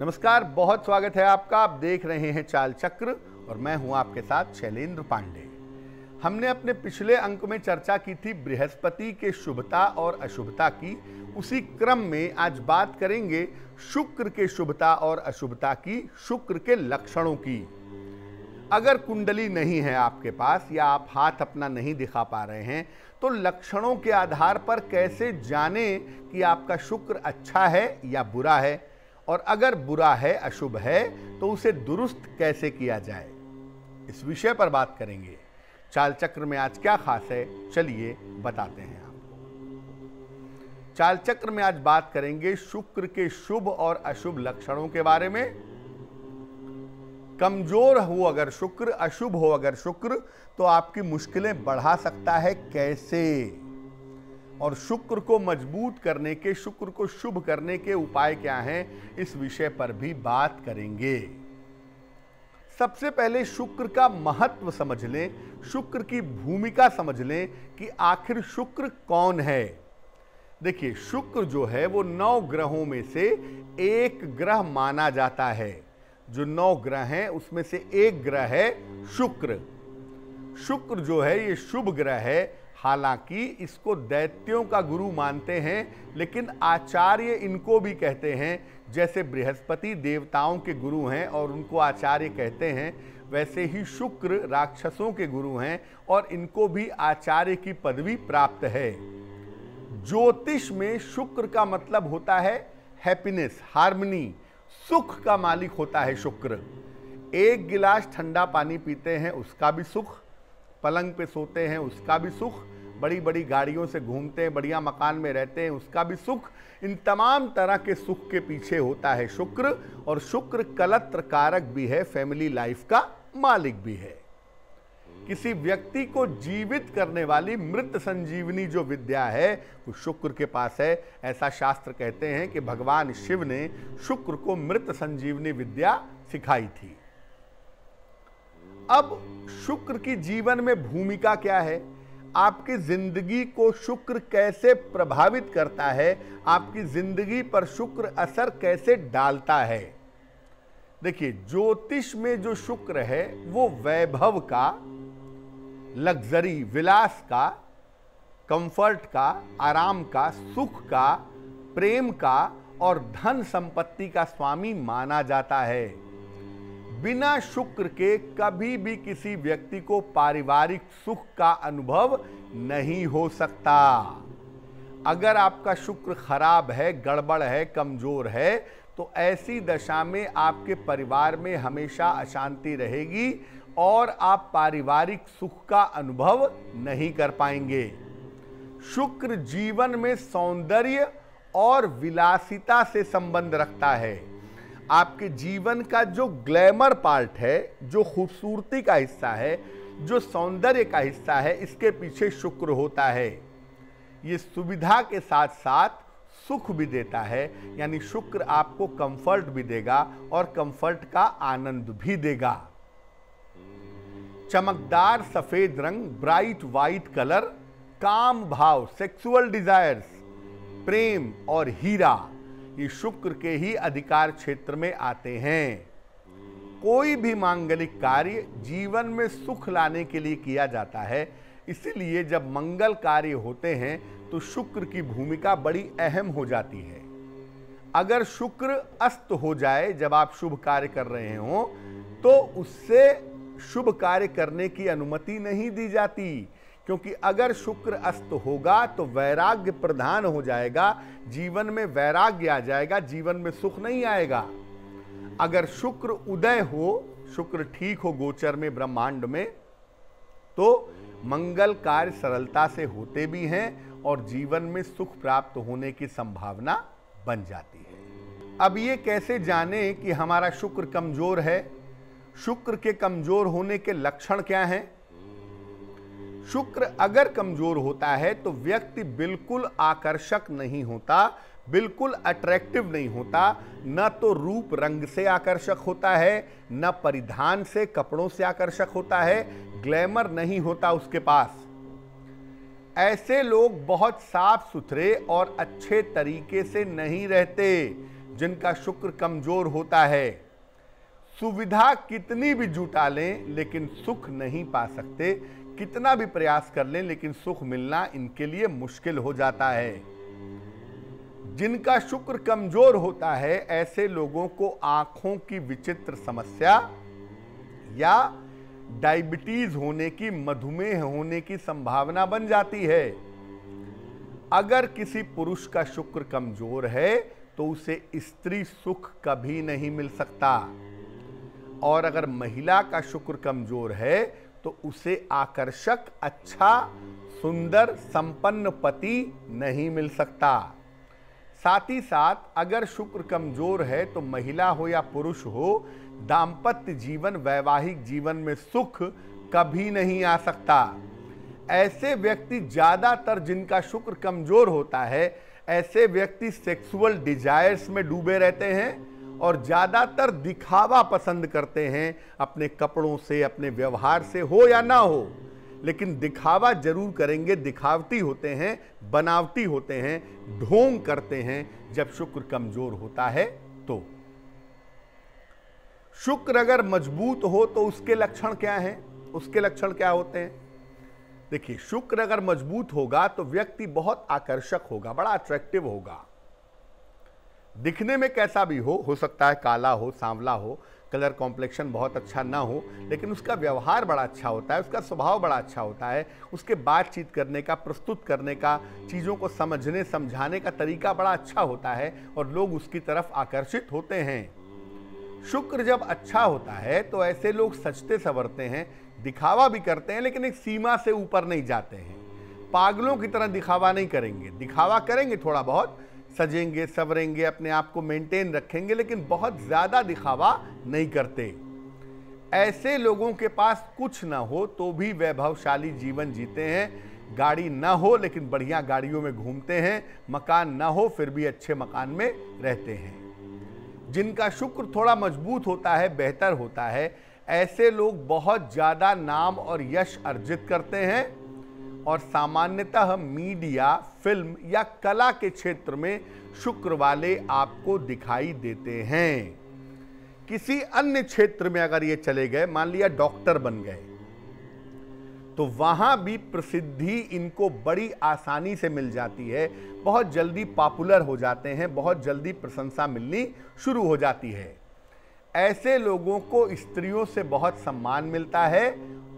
नमस्कार बहुत स्वागत है आपका आप देख रहे हैं चाल चक्र और मैं हूं आपके साथ शैलेंद्र पांडे हमने अपने पिछले अंक में चर्चा की थी बृहस्पति के शुभता और अशुभता की उसी क्रम में आज बात करेंगे शुक्र के शुभता और अशुभता की शुक्र के लक्षणों की अगर कुंडली नहीं है आपके पास या आप हाथ अपना नहीं दिखा पा रहे हैं तो लक्षणों के आधार पर कैसे जाने कि आपका शुक्र अच्छा है या बुरा है और अगर बुरा है अशुभ है तो उसे दुरुस्त कैसे किया जाए इस विषय पर बात करेंगे चाल चक्र में आज क्या खास है चलिए बताते हैं आपको चाल चक्र में आज बात करेंगे शुक्र के शुभ और अशुभ लक्षणों के बारे में कमजोर हो अगर शुक्र अशुभ हो अगर शुक्र तो आपकी मुश्किलें बढ़ा सकता है कैसे और शुक्र को मजबूत करने के शुक्र को शुभ करने के उपाय क्या हैं इस विषय पर भी बात करेंगे सबसे पहले शुक्र का महत्व समझ लें शुक्र की भूमिका समझ लें कि आखिर शुक्र कौन है देखिए शुक्र जो है वो नौ ग्रहों में से एक ग्रह माना जाता है जो नौ ग्रह हैं उसमें से एक ग्रह है शुक्र शुक्र जो है ये शुभ ग्रह है हालांकि इसको दैत्यों का गुरु मानते हैं लेकिन आचार्य इनको भी कहते हैं जैसे बृहस्पति देवताओं के गुरु हैं और उनको आचार्य कहते हैं वैसे ही शुक्र राक्षसों के गुरु हैं और इनको भी आचार्य की पदवी प्राप्त है ज्योतिष में शुक्र का मतलब होता है हैप्पीनेस हार्मनी सुख का मालिक होता है शुक्र एक गिलास ठंडा पानी पीते हैं उसका भी सुख पलंग पे सोते हैं उसका भी सुख बड़ी बड़ी गाड़ियों से घूमते हैं बढ़िया मकान में रहते हैं उसका भी सुख इन तमाम तरह के सुख के पीछे होता है शुक्र और शुक्र कलत्र कारक भी है फैमिली लाइफ का मालिक भी है किसी व्यक्ति को जीवित करने वाली मृत संजीवनी जो विद्या है वो शुक्र के पास है ऐसा शास्त्र कहते हैं कि भगवान शिव ने शुक्र को मृत संजीवनी विद्या सिखाई थी अब शुक्र की जीवन में भूमिका क्या है आपकी जिंदगी को शुक्र कैसे प्रभावित करता है आपकी जिंदगी पर शुक्र असर कैसे डालता है देखिए ज्योतिष में जो शुक्र है वो वैभव का लग्जरी विलास का कंफर्ट का आराम का सुख का प्रेम का और धन संपत्ति का स्वामी माना जाता है बिना शुक्र के कभी भी किसी व्यक्ति को पारिवारिक सुख का अनुभव नहीं हो सकता अगर आपका शुक्र खराब है गड़बड़ है कमजोर है तो ऐसी दशा में आपके परिवार में हमेशा अशांति रहेगी और आप पारिवारिक सुख का अनुभव नहीं कर पाएंगे शुक्र जीवन में सौंदर्य और विलासिता से संबंध रखता है आपके जीवन का जो ग्लैमर पार्ट है जो खूबसूरती का हिस्सा है जो सौंदर्य का हिस्सा है इसके पीछे शुक्र होता है ये सुविधा के साथ साथ सुख भी देता है यानी शुक्र आपको कंफर्ट भी देगा और कंफर्ट का आनंद भी देगा चमकदार सफेद रंग ब्राइट वाइट कलर काम भाव सेक्सुअल डिजायर्स प्रेम और हीरा ये शुक्र के ही अधिकार क्षेत्र में आते हैं कोई भी मांगलिक कार्य जीवन में सुख लाने के लिए किया जाता है इसीलिए जब मंगल कार्य होते हैं तो शुक्र की भूमिका बड़ी अहम हो जाती है अगर शुक्र अस्त हो जाए जब आप शुभ कार्य कर रहे हो तो उससे शुभ कार्य करने की अनुमति नहीं दी जाती क्योंकि अगर शुक्र अस्त होगा तो वैराग्य प्रधान हो जाएगा जीवन में वैराग्य आ जाएगा जीवन में सुख नहीं आएगा अगर शुक्र उदय हो शुक्र ठीक हो गोचर में ब्रह्मांड में तो मंगल कार्य सरलता से होते भी हैं और जीवन में सुख प्राप्त होने की संभावना बन जाती है अब ये कैसे जाने कि हमारा शुक्र कमजोर है शुक्र के कमजोर होने के लक्षण क्या हैं शुक्र अगर कमजोर होता है तो व्यक्ति बिल्कुल आकर्षक नहीं होता बिल्कुल अट्रैक्टिव नहीं होता न तो रूप रंग से आकर्षक होता है न परिधान से कपड़ों से आकर्षक होता है ग्लैमर नहीं होता उसके पास ऐसे लोग बहुत साफ सुथरे और अच्छे तरीके से नहीं रहते जिनका शुक्र कमजोर होता है सुविधा कितनी भी जुटा लें लेकिन सुख नहीं पा सकते कितना भी प्रयास कर लें लेकिन सुख मिलना इनके लिए मुश्किल हो जाता है जिनका शुक्र कमजोर होता है ऐसे लोगों को आंखों की विचित्र समस्या या डायबिटीज होने की मधुमेह होने की संभावना बन जाती है अगर किसी पुरुष का शुक्र कमजोर है तो उसे स्त्री सुख कभी नहीं मिल सकता और अगर महिला का शुक्र कमजोर है तो उसे आकर्षक अच्छा सुंदर संपन्न पति नहीं मिल सकता साथ ही साथ अगर शुक्र कमजोर है तो महिला हो या पुरुष हो दाम्पत्य जीवन वैवाहिक जीवन में सुख कभी नहीं आ सकता ऐसे व्यक्ति ज़्यादातर जिनका शुक्र कमज़ोर होता है ऐसे व्यक्ति सेक्सुअल डिजायर्स में डूबे रहते हैं और ज़्यादातर दिखावा पसंद करते हैं अपने कपड़ों से अपने व्यवहार से हो या ना हो लेकिन दिखावा जरूर करेंगे दिखावटी होते हैं बनावटी होते हैं ढोंग करते हैं जब शुक्र कमज़ोर होता है तो शुक्र अगर मजबूत हो तो उसके लक्षण क्या हैं उसके लक्षण क्या होते हैं देखिए शुक्र अगर मजबूत होगा तो व्यक्ति बहुत आकर्षक होगा बड़ा अट्रैक्टिव होगा दिखने में कैसा भी हो हो सकता है काला हो सांवला हो कलर कॉम्प्लेक्शन बहुत अच्छा ना हो लेकिन उसका व्यवहार बड़ा अच्छा होता है उसका स्वभाव बड़ा अच्छा होता है उसके बातचीत करने का प्रस्तुत करने का चीज़ों को समझने समझाने का तरीका बड़ा अच्छा होता है और लोग उसकी तरफ आकर्षित होते हैं शुक्र जब अच्छा होता है तो ऐसे लोग सचते सवरते हैं दिखावा भी करते हैं लेकिन एक सीमा से ऊपर नहीं जाते हैं पागलों की तरह दिखावा नहीं करेंगे दिखावा करेंगे थोड़ा बहुत सजेंगे सवरेंगे अपने आप को मेंटेन रखेंगे लेकिन बहुत ज़्यादा दिखावा नहीं करते ऐसे लोगों के पास कुछ ना हो तो भी वैभवशाली जीवन जीते हैं गाड़ी ना हो लेकिन बढ़िया गाड़ियों में घूमते हैं मकान ना हो फिर भी अच्छे मकान में रहते हैं जिनका शुक्र थोड़ा मजबूत होता है बेहतर होता है ऐसे लोग बहुत ज़्यादा नाम और यश अर्जित करते हैं और सामान्यतः मीडिया फिल्म या कला के क्षेत्र में शुक्र वाले आपको दिखाई देते हैं किसी अन्य क्षेत्र में अगर ये चले गए मान लिया डॉक्टर बन गए तो वहां भी प्रसिद्धि इनको बड़ी आसानी से मिल जाती है बहुत जल्दी पॉपुलर हो जाते हैं बहुत जल्दी प्रशंसा मिलनी शुरू हो जाती है ऐसे लोगों को स्त्रियों से बहुत सम्मान मिलता है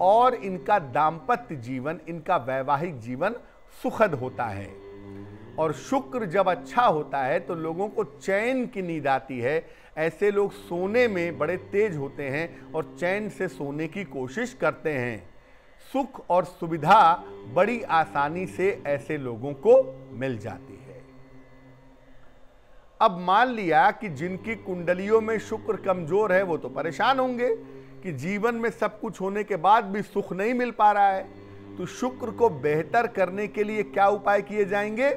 और इनका दाम्पत्य जीवन इनका वैवाहिक जीवन सुखद होता है और शुक्र जब अच्छा होता है तो लोगों को चैन की नींद आती है ऐसे लोग सोने में बड़े तेज होते हैं और चैन से सोने की कोशिश करते हैं सुख और सुविधा बड़ी आसानी से ऐसे लोगों को मिल जाती है अब मान लिया कि जिनकी कुंडलियों में शुक्र कमजोर है वो तो परेशान होंगे कि जीवन में सब कुछ होने के बाद भी सुख नहीं मिल पा रहा है तो शुक्र को बेहतर करने के लिए क्या उपाय किए जाएंगे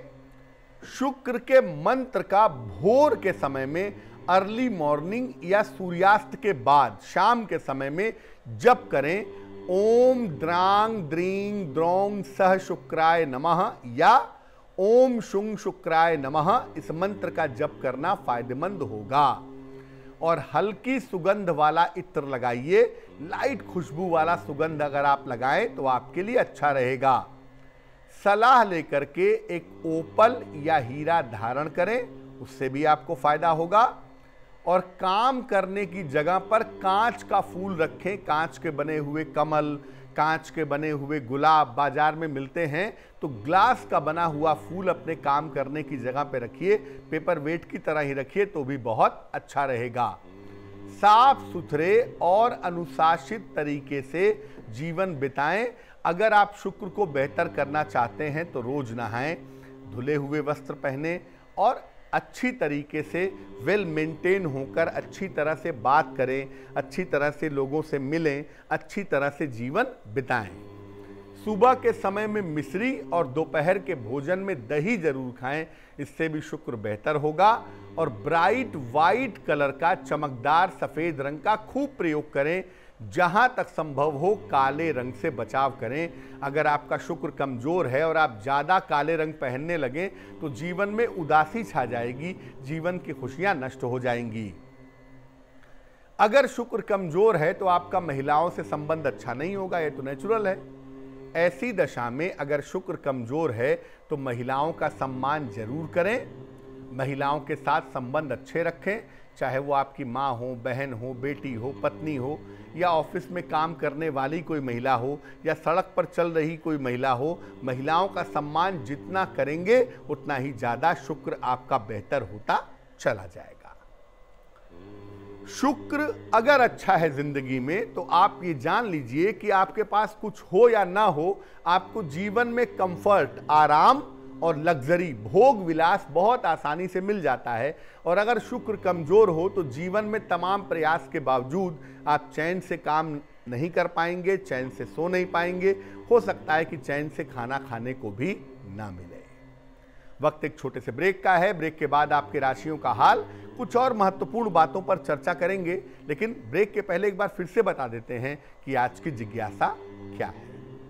शुक्र के मंत्र का भोर के समय में अर्ली मॉर्निंग या सूर्यास्त के बाद शाम के समय में जब करें ओम द्रांग द्रींग द्रोंग सह शुक्राय नमः या ओम शुंग शुक्राय नमः इस मंत्र का जप करना फायदेमंद होगा और हल्की सुगंध वाला इत्र लगाइए लाइट खुशबू वाला सुगंध अगर आप लगाएं तो आपके लिए अच्छा रहेगा सलाह लेकर के एक ओपल या हीरा धारण करें उससे भी आपको फायदा होगा और काम करने की जगह पर कांच का फूल रखें कांच के बने हुए कमल कांच के बने हुए गुलाब बाजार में मिलते हैं तो ग्लास का बना हुआ फूल अपने काम करने की जगह पर रखिए पेपर वेट की तरह ही रखिए तो भी बहुत अच्छा रहेगा साफ सुथरे और अनुशासित तरीके से जीवन बिताएं अगर आप शुक्र को बेहतर करना चाहते हैं तो रोज नहाएं धुले हुए वस्त्र पहने और अच्छी तरीके से वेल मेंटेन होकर अच्छी तरह से बात करें अच्छी तरह से लोगों से मिलें अच्छी तरह से जीवन बिताएं सुबह के समय में मिश्री और दोपहर के भोजन में दही जरूर खाएं इससे भी शुक्र बेहतर होगा और ब्राइट वाइट कलर का चमकदार सफ़ेद रंग का खूब प्रयोग करें जहाँ तक संभव हो काले रंग से बचाव करें अगर आपका शुक्र कमज़ोर है और आप ज़्यादा काले रंग पहनने लगें तो जीवन में उदासी छा जाएगी जीवन की खुशियाँ नष्ट हो जाएंगी अगर शुक्र कमज़ोर है तो आपका महिलाओं से संबंध अच्छा नहीं होगा ये तो नेचुरल है ऐसी दशा में अगर शुक्र कमज़ोर है तो महिलाओं का सम्मान जरूर करें महिलाओं के साथ संबंध अच्छे रखें चाहे वो आपकी माँ हो बहन हो बेटी हो पत्नी हो या ऑफिस में काम करने वाली कोई महिला हो या सड़क पर चल रही कोई महिला हो महिलाओं का सम्मान जितना करेंगे उतना ही ज़्यादा शुक्र आपका बेहतर होता चला जाएगा शुक्र अगर अच्छा है ज़िंदगी में तो आप ये जान लीजिए कि आपके पास कुछ हो या ना हो आपको जीवन में कंफर्ट आराम और लग्जरी भोग विलास बहुत आसानी से मिल जाता है और अगर शुक्र कमज़ोर हो तो जीवन में तमाम प्रयास के बावजूद आप चैन से काम नहीं कर पाएंगे चैन से सो नहीं पाएंगे हो सकता है कि चैन से खाना खाने को भी ना मिले वक्त एक छोटे से ब्रेक का है ब्रेक के बाद आपके राशियों का हाल कुछ और महत्वपूर्ण बातों पर चर्चा करेंगे लेकिन ब्रेक के पहले एक बार फिर से बता देते हैं कि आज की जिज्ञासा क्या है